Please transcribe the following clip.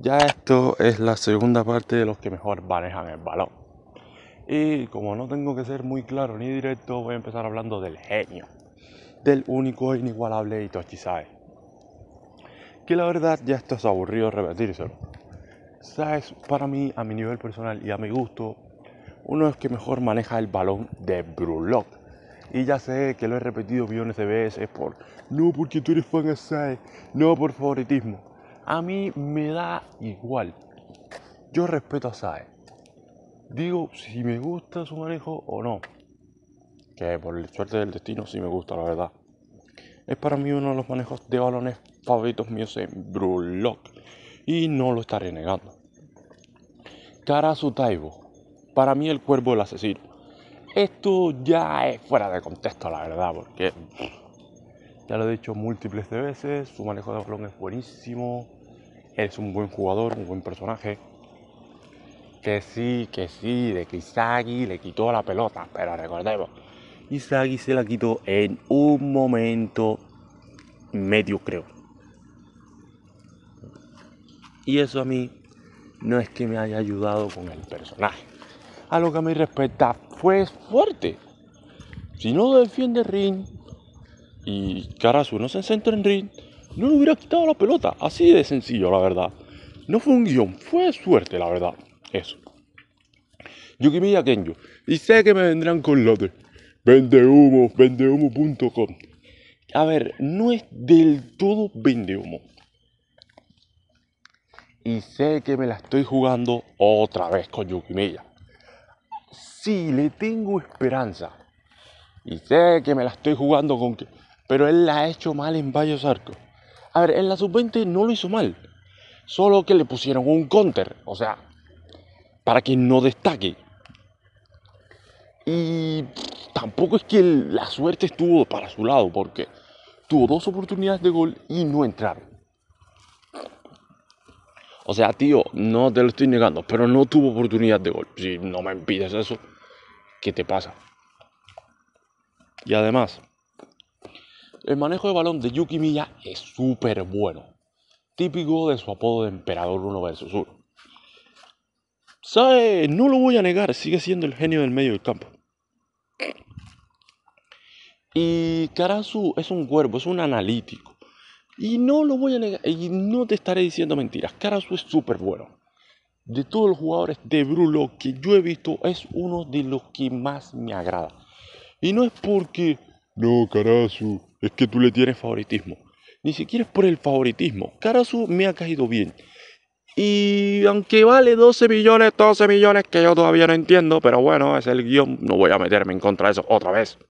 Ya esto es la segunda parte de los que mejor manejan el balón. Y como no tengo que ser muy claro ni directo, voy a empezar hablando del genio, del único e inigualable y Que la verdad ya esto es aburrido repetírselo. Sabes, para mí, a mi nivel personal y a mi gusto, uno es que mejor maneja el balón de Brulock y ya sé que lo he repetido millones de veces por no porque tú eres fan de Sae, no por favoritismo. A mí me da igual. Yo respeto a SAE. Digo si me gusta su manejo o no. Que por suerte del destino sí me gusta, la verdad. Es para mí uno de los manejos de balones favoritos míos en Brulock. Y no lo estaré negando. Karasu Taibo. Para mí el cuervo del asesino esto ya es fuera de contexto, la verdad, porque ya lo he dicho múltiples de veces, su manejo de balón es buenísimo, es un buen jugador, un buen personaje. Que sí, que sí, de que Isagi le quitó la pelota, pero recordemos, Isagi se la quitó en un momento medio, creo. Y eso a mí no es que me haya ayudado con el personaje. A lo que a mí respecta, fue pues, fuerte. Si no defiende Rin ring y Karasu no se centra en ring, no le hubiera quitado la pelota. Así de sencillo, la verdad. No fue un guión, fue suerte, la verdad. Eso. Yukimiya Kenjo. Y sé que me vendrán con lotes. Vende vendehumo.com. A ver, no es del todo vendehumo Y sé que me la estoy jugando otra vez con Yuki Yukimiya sí, le tengo esperanza. Y sé que me la estoy jugando con que... Pero él la ha hecho mal en varios arcos. A ver, en la sub-20 no lo hizo mal. Solo que le pusieron un counter. O sea, para que no destaque. Y tampoco es que la suerte estuvo para su lado, porque tuvo dos oportunidades de gol y no entraron. O sea, tío, no te lo estoy negando, pero no tuvo oportunidad de gol. Si no me impides eso, ¿qué te pasa? Y además, el manejo de balón de Yuki Miya es súper bueno, típico de su apodo de Emperador 1 versus 1. ¿Sabes? no lo voy a negar, sigue siendo el genio del medio del campo. Y Karasu es un cuerpo es un analítico. Y no lo voy a negar, y no te estaré diciendo mentiras. Karasu es súper bueno de todos los jugadores de Brulo que yo he visto, es uno de los que más me agrada. Y no es porque, no, Carazo, es que tú le tienes favoritismo. Ni siquiera es por el favoritismo. Carazo me ha caído bien. Y aunque vale 12 millones, 12 millones que yo todavía no entiendo, pero bueno, es el guión, no voy a meterme en contra de eso otra vez.